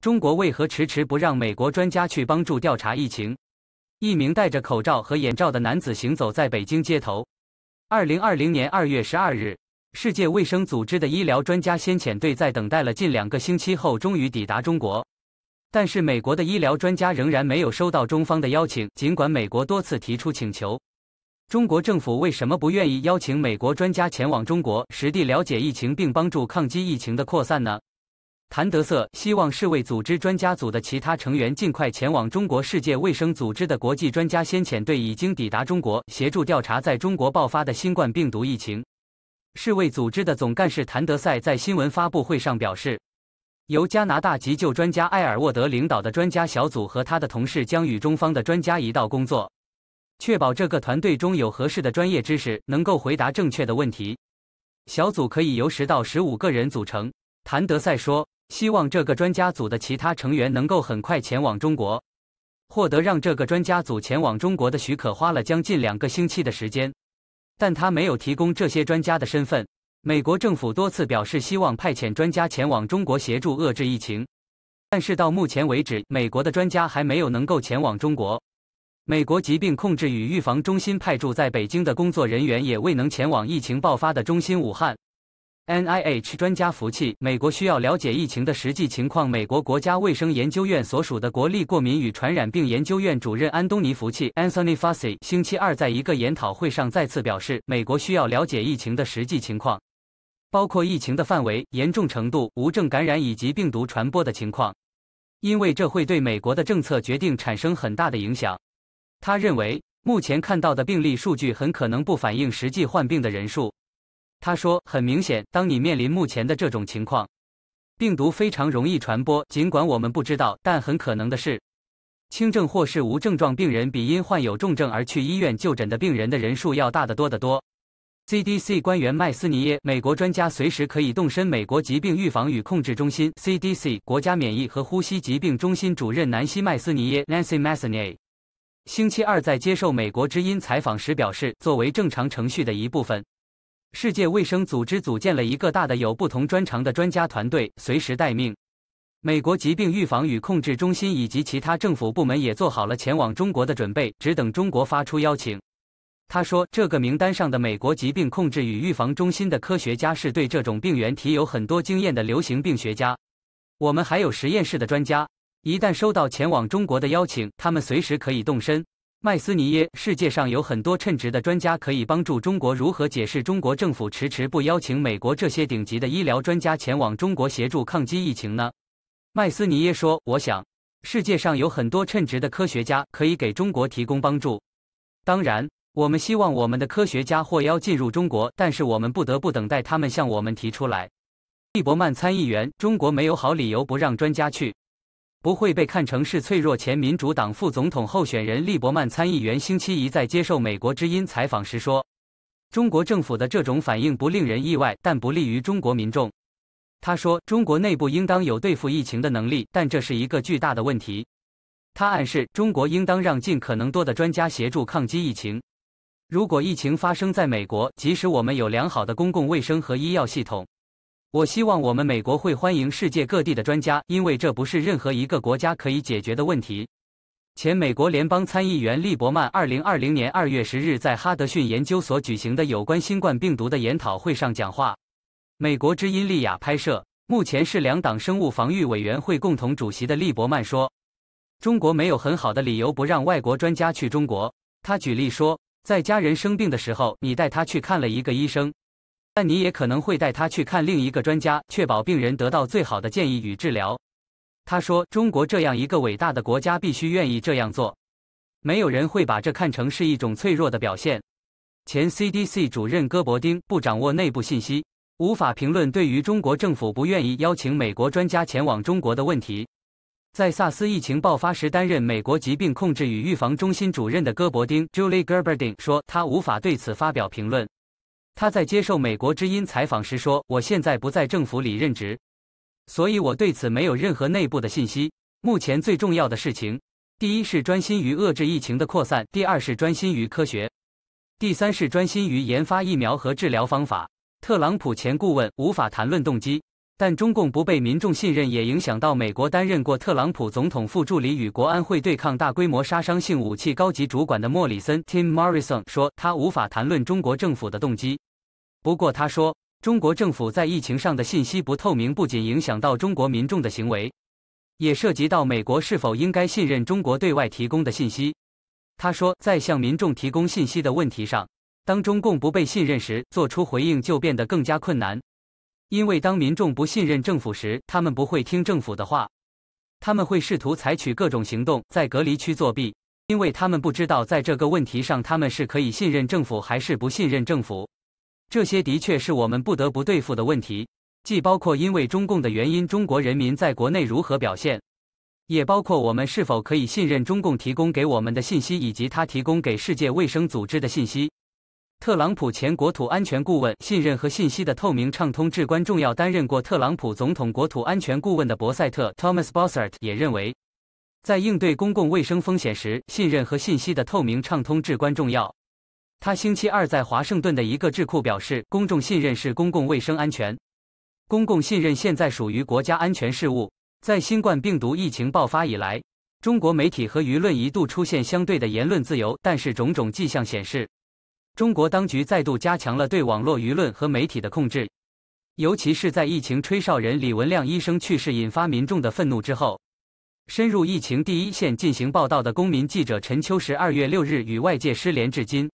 中国为何迟迟不让美国专家去帮助调查疫情？一名戴着口罩和眼罩的男子行走在北京街头。2020年2月12日，世界卫生组织的医疗专家先遣队在等待了近两个星期后，终于抵达中国。但是，美国的医疗专家仍然没有收到中方的邀请，尽管美国多次提出请求。中国政府为什么不愿意邀请美国专家前往中国实地了解疫情，并帮助抗击疫情的扩散呢？谭德塞希望世卫组织专家组的其他成员尽快前往中国。世界卫生组织的国际专家先遣队已经抵达中国，协助调查在中国爆发的新冠病毒疫情。世卫组织的总干事谭德赛在新闻发布会上表示，由加拿大急救专家埃尔沃德领导的专家小组和他的同事将与中方的专家一道工作，确保这个团队中有合适的专业知识，能够回答正确的问题。小组可以由十到十五个人组成。谭德赛说。希望这个专家组的其他成员能够很快前往中国。获得让这个专家组前往中国的许可花了将近两个星期的时间，但他没有提供这些专家的身份。美国政府多次表示希望派遣专家前往中国协助遏制疫情，但是到目前为止，美国的专家还没有能够前往中国。美国疾病控制与预防中心派驻在北京的工作人员也未能前往疫情爆发的中心武汉。N I H 专家福气，美国需要了解疫情的实际情况。美国国家卫生研究院所属的国立过敏与传染病研究院主任安东尼福气 （Anthony f a s s i 星期二在一个研讨会上再次表示，美国需要了解疫情的实际情况，包括疫情的范围、严重程度、无症感染以及病毒传播的情况，因为这会对美国的政策决定产生很大的影响。他认为，目前看到的病例数据很可能不反映实际患病的人数。他说：“很明显，当你面临目前的这种情况，病毒非常容易传播。尽管我们不知道，但很可能的是，轻症或是无症状病人比因患有重症而去医院就诊的病人的人数要大得多得多。” CDC 官员麦斯尼耶，美国专家随时可以动身。美国疾病预防与控制中心 （CDC） 国家免疫和呼吸疾病中心主任南希·麦斯尼耶 （Nancy Messeney） 星期二在接受美国之音采访时表示：“作为正常程序的一部分。”世界卫生组织组建了一个大的、有不同专长的专家团队，随时待命。美国疾病预防与控制中心以及其他政府部门也做好了前往中国的准备，只等中国发出邀请。他说：“这个名单上的美国疾病控制与预防中心的科学家是对这种病原体有很多经验的流行病学家。我们还有实验室的专家，一旦收到前往中国的邀请，他们随时可以动身。”麦斯尼耶，世界上有很多称职的专家可以帮助中国。如何解释中国政府迟迟不邀请美国这些顶级的医疗专家前往中国协助抗击疫情呢？麦斯尼耶说：“我想，世界上有很多称职的科学家可以给中国提供帮助。当然，我们希望我们的科学家获邀进入中国，但是我们不得不等待他们向我们提出来。”利伯曼参议员：“中国没有好理由不让专家去。”不会被看成是脆弱。前民主党副总统候选人利伯曼参议员星期一在接受美国之音采访时说：“中国政府的这种反应不令人意外，但不利于中国民众。”他说：“中国内部应当有对付疫情的能力，但这是一个巨大的问题。”他暗示中国应当让尽可能多的专家协助抗击疫情。如果疫情发生在美国，即使我们有良好的公共卫生和医药系统。我希望我们美国会欢迎世界各地的专家，因为这不是任何一个国家可以解决的问题。前美国联邦参议员利伯曼，二零二零年二月十日在哈德逊研究所举行的有关新冠病毒的研讨会上讲话。美国之音利雅拍摄。目前是两党生物防御委员会共同主席的利伯曼说：“中国没有很好的理由不让外国专家去中国。”他举例说，在家人生病的时候，你带他去看了一个医生。但你也可能会带他去看另一个专家，确保病人得到最好的建议与治疗。他说：“中国这样一个伟大的国家必须愿意这样做。没有人会把这看成是一种脆弱的表现。”前 CDC 主任戈伯丁不掌握内部信息，无法评论对于中国政府不愿意邀请美国专家前往中国的问题。在萨斯疫情爆发时担任美国疾病控制与预防中心主任的戈伯丁 （Julie Gerberding） 说：“他无法对此发表评论。”他在接受美国之音采访时说：“我现在不在政府里任职，所以我对此没有任何内部的信息。目前最重要的事情，第一是专心于遏制疫情的扩散，第二是专心于科学，第三是专心于研发疫苗和治疗方法。”特朗普前顾问无法谈论动机。但中共不被民众信任，也影响到美国。担任过特朗普总统副助理与国安会对抗大规模杀伤性武器高级主管的莫里森 （Tim Morrison） 说，他无法谈论中国政府的动机。不过，他说中国政府在疫情上的信息不透明，不仅影响到中国民众的行为，也涉及到美国是否应该信任中国对外提供的信息。他说，在向民众提供信息的问题上，当中共不被信任时，做出回应就变得更加困难。因为当民众不信任政府时，他们不会听政府的话，他们会试图采取各种行动在隔离区作弊，因为他们不知道在这个问题上他们是可以信任政府还是不信任政府。这些的确是我们不得不对付的问题，既包括因为中共的原因，中国人民在国内如何表现，也包括我们是否可以信任中共提供给我们的信息，以及他提供给世界卫生组织的信息。特朗普前国土安全顾问，信任和信息的透明畅通至关重要。担任过特朗普总统国土安全顾问的博塞特 （Thomas Bosert） 也认为，在应对公共卫生风险时，信任和信息的透明畅通至关重要。他星期二在华盛顿的一个智库表示：“公众信任是公共卫生安全。公共信任现在属于国家安全事务。”在新冠病毒疫情爆发以来，中国媒体和舆论一度出现相对的言论自由，但是种种迹象显示。中国当局再度加强了对网络舆论和媒体的控制，尤其是在疫情吹哨人李文亮医生去世引发民众的愤怒之后，深入疫情第一线进行报道的公民记者陈秋实，二月六日与外界失联至今。